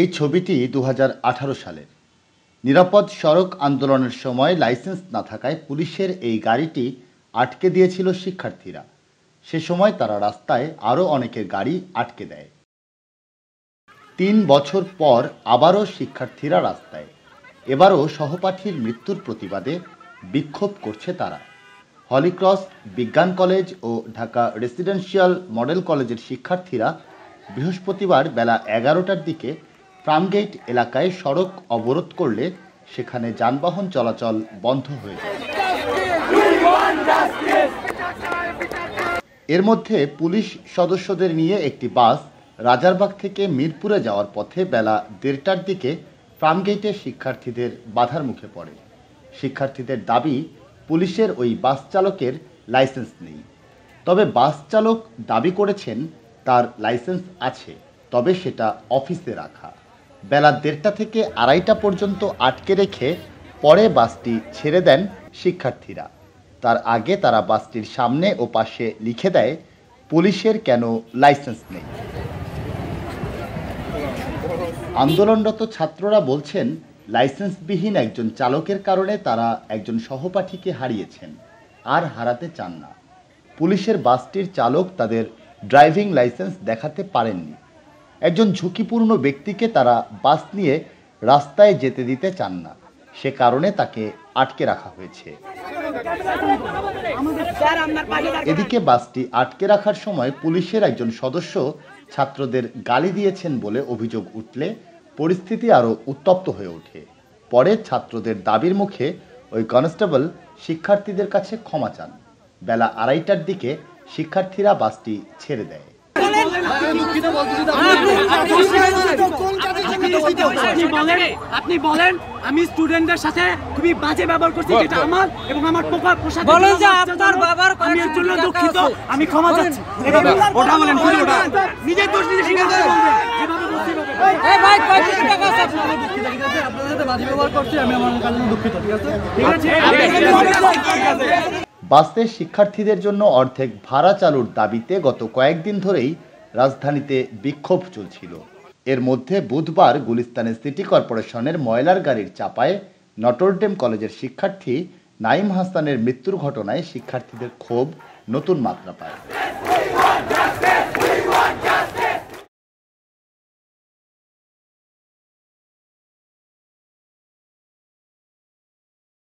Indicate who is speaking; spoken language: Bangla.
Speaker 1: এই ছবিটি দু সালের নিরাপদ সড়ক আন্দোলনের সময় লাইসেন্স না থাকায় পুলিশের এই গাড়িটি আটকে দিয়েছিল শিক্ষার্থীরা সে সময় তারা রাস্তায় আরও অনেকের গাড়ি আটকে দেয় তিন বছর পর আবারও শিক্ষার্থীরা রাস্তায় এবারও সহপাঠীর মৃত্যুর প্রতিবাদে বিক্ষোভ করছে তারা হলিক্রস বিজ্ঞান কলেজ ও ঢাকা রেসিডেন্সিয়াল মডেল কলেজের শিক্ষার্থীরা বৃহস্পতিবার বেলা এগারোটার দিকে ফার্মগেট এলাকায় সড়ক অবরোধ করলে সেখানে যানবাহন চলাচল বন্ধ হয়ে যায় এর মধ্যে পুলিশ সদস্যদের নিয়ে একটি বাস রাজারবাগ থেকে মিরপুরে যাওয়ার পথে বেলা দেড়টার দিকে ফার্মগেটে শিক্ষার্থীদের বাধার মুখে পড়ে শিক্ষার্থীদের দাবি পুলিশের ওই বাস চালকের লাইসেন্স নেই তবে বাস চালক দাবি করেছেন তার লাইসেন্স আছে তবে সেটা অফিসে রাখা বেলা দেড়টা থেকে আড়াইটা পর্যন্ত আটকে রেখে পরে বাসটি ছেড়ে দেন শিক্ষার্থীরা তার আগে তারা বাসটির সামনে ও পাশে লিখে দেয় পুলিশের কেন লাইসেন্স নেই আন্দোলনরত ছাত্ররা বলছেন লাইসেন্সবিহীন একজন চালকের কারণে তারা একজন সহপাঠীকে হারিয়েছেন আর হারাতে চান না পুলিশের বাসটির চালক তাদের ড্রাইভিং লাইসেন্স দেখাতে পারেননি একজন ঝুঁকিপূর্ণ ব্যক্তিকে তারা বাস নিয়ে রাস্তায় যেতে দিতে চান না সে কারণে তাকে আটকে রাখা হয়েছে এদিকে বাসটি আটকে রাখার সময় পুলিশের একজন সদস্য ছাত্রদের গালি দিয়েছেন বলে অভিযোগ উঠলে পরিস্থিতি আরও উত্তপ্ত হয়ে ওঠে পরে ছাত্রদের দাবির মুখে ওই কনস্টেবল শিক্ষার্থীদের কাছে ক্ষমা চান বেলা আড়াইটার দিকে শিক্ষার্থীরা বাসটি ছেড়ে দেয় আপনি বলেন আমি স্টুডেন্টদের সাথে খুবই বাজে ব্যবহার করছি যেটা আমার এবং আমার পোকার পোশাক বলেন যে আপনার বাবার আমি এর জন্য দুঃখিত আমি ক্ষমা চাচ্ছি ওটা বলেন ওটা নিজের দোষ নিজে স্বীকার এই ভাই কয় টাকা আছে আচ্ছা, বাসে শিক্ষার্থীদের জন্য অর্ধেক ভাড়া চালুর দাবিতে গত কয়েকদিন ধরেই রাজধানীতে বিক্ষোভ চলছিল এর মধ্যে বুধবার গুলিস্তানের সিটি কর্পোরেশনের ময়লার গাড়ির চাপায় নটরডেম কলেজের শিক্ষার্থী নাইম হাসানের মৃত্যুর ঘটনায় শিক্ষার্থীদের ক্ষোভ নতুন মাত্রা পায়